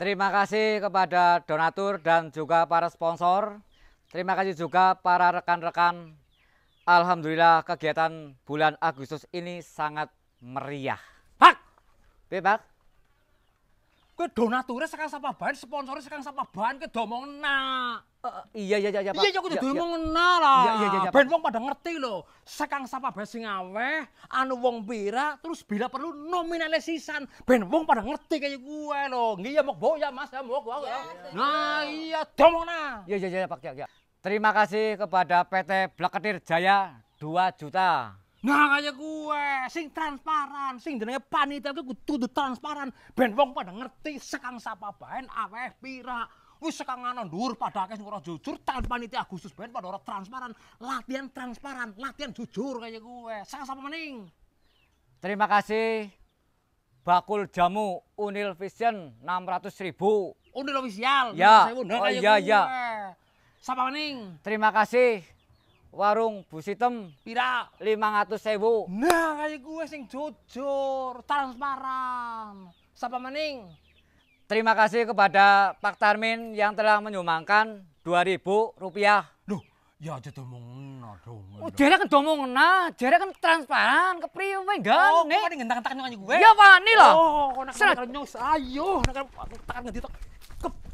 Terima kasih kepada donatur dan juga para sponsor. Terima kasih juga para rekan-rekan. Alhamdulillah kegiatan bulan Agustus ini sangat meriah. Pak! Bebas donatur sekarang donature sekang sponsor sekarang sekang sapaban ke domong Uh, iya iya iya iya Iya aku domong domongna lah. Iya iya iya. Ben wong pada ngerti sekarang Sekang sapaban sing aweh, anu wong bira terus bila perlu nominale sisan. Ben wong pada ngerti kayak gue lho. Nggih ya mok boya Mas ya mok wae. Nah iya domong domongna. Iya iya iya Pak ya ya. Terima kasih kepada PT Blaketir Jaya 2 juta. Nah kayak gue, sing transparan, sing jenenge panitia itu kudu transparan. Ben wong pada ngerti sekang sapa baen aweh pira. Wis sekang ana dhuwur pada akeh sing ora jujur, tan panitia Agustus ben pada ora transparan. Latihan transparan, latihan jujur kayak gue. Sekang sapa mening. Terima kasih. Bakul jamu Unil Vision 600 ribu. Unil Official. Ya. Oh iya iya. Sapa mening. Terima kasih. warung busitem pira 500.000 nah kaya gue sing jujur transparan Sapa mening terima kasih kepada Pak Tarmin yang telah menyumbangkan 2000 rupiah duh ya aja domong na dong oh, jere kan domong na jere kan transparan ke priwe enggak oh, nih oh kok ini ngentang-ngentang gue ya wani loh oh kok nak ngentang ayo nak ngentang-ngentang ke